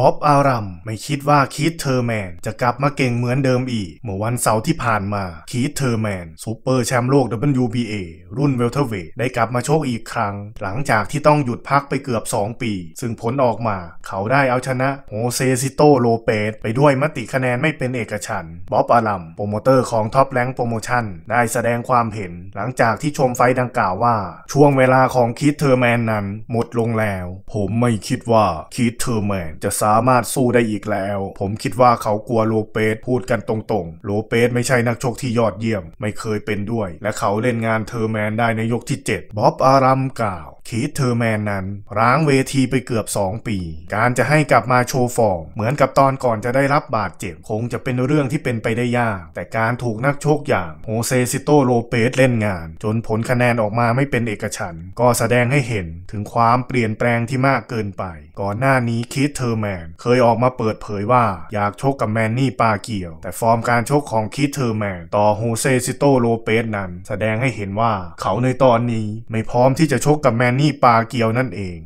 บ๊อบอารัมไม่คิดว่าคีธเทอร์แมนจะกลับมาเก่งเหมือนเดิมอีกเมื่อวันเสาร์ที่ผ่านมาคีธเทอร์แมนซูเปอร์แชมป์โลก WBA รุ่นเวลเทอร์เวทได้กลับมาโชคอีกครั้ง หลังจากที่ต้องหยุดพักไปเกือบ 2 ปี ซึ่งผลออกมา เขาได้เอาชนะโฮเซซิโตโลเปสไปด้วยมติคะแนนไม่เป็นเอกฉันทบ๊อบอารัมโปรโมเตอร์ของท็อปแลงโปรโมชั่นได้แสดงความเห็น หลังจากที่ชมไฟดังกล่าวว่า ช่วงเวลาของคิดเทอร์แมนนั้น หมดลงแล้ว ผมไม่คิดว่าคิดเทอร์แมนจะสามารถสู้ได้อีกแล้ว ผมคิดว่าเขากลัวโลเปสพูดกันตรงๆ โลเปสไม่ใช่นักชกที่ยอดเยี่ยมไม่เคยเป็นด้วย และเขาเล่นงานเทอร์แมนได้ในยกที่ 7บ๊อบอารัมกล่าวคีธเทอร์แมนนั้นร้างเวทีไปเกือบ 2 ปี การจะให้กลับมาโชว์ฟอร์ม เหมือนกับตอนก่อนจะได้รับบาดเจ็บ คงจะเป็นเรื่องที่เป็นไปได้ยาก แต่การถูกนักโชคอย่างโฮเซซิโตโรเปสเล่นงาน จนผลคะแนนออกมาไม่เป็นเอกฉัน ก็แสดงให้เห็นถึงความเปลี่ยนแปลงที่มากเกินไป ก่อนหน้านี้คีธเทอร์แมนเคยออกมาเปิดเผยว่า อยากชกกับแมนนี่ปาเกียว แต่ฟอร์มการชกของคีธเทอร์แมน ต่อโฮเซซิโตโรเปสนั้นแสดงให้เห็นว่าเขาในตอนนี้ไม่พร้อมที่จะชกกับแมนนี่ี่ปาเกียวนั่นเอง